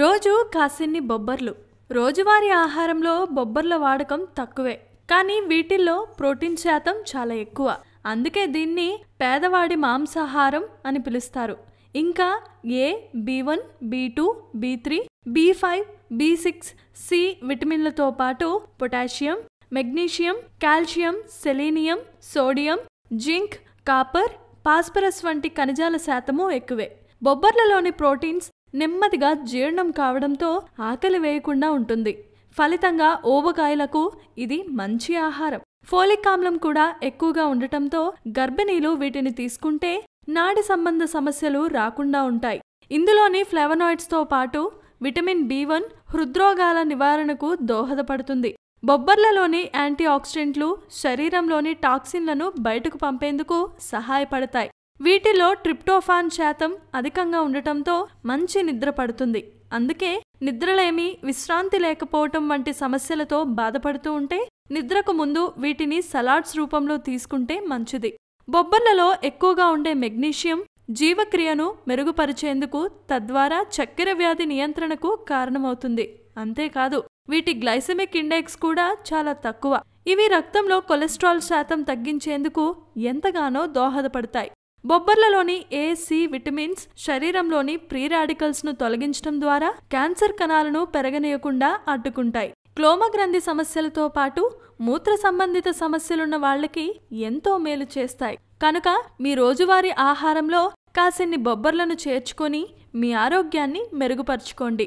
రోజు కాసిన్ని బొబ్బర్లు రోజువారీ ఆహారంలో బొబ్బర్ల వాడకం తక్కువే కానీ వీటిల్లో ప్రోటీన్ శాతం చాలా ఎక్కువ అందుకే దీన్ని పేదవాడి మాంసాహారం అని పిలుస్తారు ఇంకా A B one B two B three B five B six C విటమిన్లతో పాటు potassium magnesium calcium selenium sodium zinc copper phosphorus వంటి ఖనిజాల శాతము ఎక్కువే బొబ్బర్లలోని ప్రోటీన్స్ నెమ్మదిగా జీర్ణం కావడంతో ఆకలి వేయకుండా ఉంటుంది ఫలితంగా ఓవకాయలకు ఇది మంచి ఆహారం ఫోలిక్ ఆమ్లం కూడా ఎక్కువగా ఉండటంతో గర్భిణీలు వీటిని తీసుకుంటే నాడి సంబంధ సమస్యలు రాకుండా ఉంటాయి ఇందులోని ఫ్లెవనాయిడ్స్తో పాటు విటమిన్ బి వన్ హృద్రోగాల నివారణకు దోహదపడుతుంది బొబ్బర్లలోని యాంటీ ఆక్సిడెంట్లు శరీరంలోని టాక్సిన్లను బయటకు పంపేందుకు సహాయపడతాయి వీటిలో ట్రిప్టోఫాన్ శాతం అధికంగా ఉండటంతో మంచి నిద్ర పడుతుంది అందుకే నిద్రలేమి విశ్రాంతి లేకపోవటం వంటి సమస్యలతో బాధపడుతూ ఉంటే నిద్రకు ముందు వీటిని సలాడ్స్ రూపంలో తీసుకుంటే మంచిది బొబ్బర్లలో ఎక్కువగా ఉండే మెగ్నీషియం జీవక్రియను మెరుగుపరిచేందుకు తద్వారా చక్కెర వ్యాధి నియంత్రణకు కారణమవుతుంది అంతేకాదు వీటి గ్లైసెమిక్ ఇండెక్స్ కూడా చాలా తక్కువ ఇవి రక్తంలో కొలెస్ట్రాల్ శాతం తగ్గించేందుకు ఎంతగానో దోహదపడతాయి బొబ్బర్లలోని ఏ సి విటమిన్స్ శరీరంలోని ప్రీ రాడికల్స్ను తొలగించడం ద్వారా క్యాన్సర్ కణాలను పెరగనీయకుండా అడ్డుకుంటాయి క్లోమ గ్రంథి సమస్యలతో పాటు మూత్ర సంబంధిత సమస్యలున్న వాళ్ళకి ఎంతో మేలు చేస్తాయి కనుక మీ రోజువారీ ఆహారంలో కాసిన్ని బొబ్బర్లను చేర్చుకొని మీ ఆరోగ్యాన్ని మెరుగుపరుచుకోండి